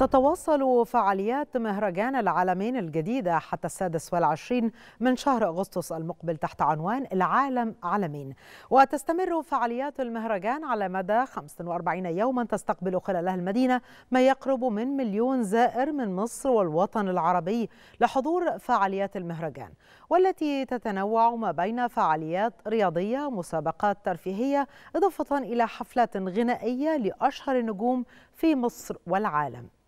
تتواصل فعاليات مهرجان العالمين الجديدة حتى السادس والعشرين من شهر أغسطس المقبل تحت عنوان العالم عالمين وتستمر فعاليات المهرجان على مدى 45 يوما تستقبل خلالها المدينة ما يقرب من مليون زائر من مصر والوطن العربي لحضور فعاليات المهرجان والتي تتنوع ما بين فعاليات رياضية مسابقات ترفيهية إضافة إلى حفلات غنائية لأشهر النجوم في مصر والعالم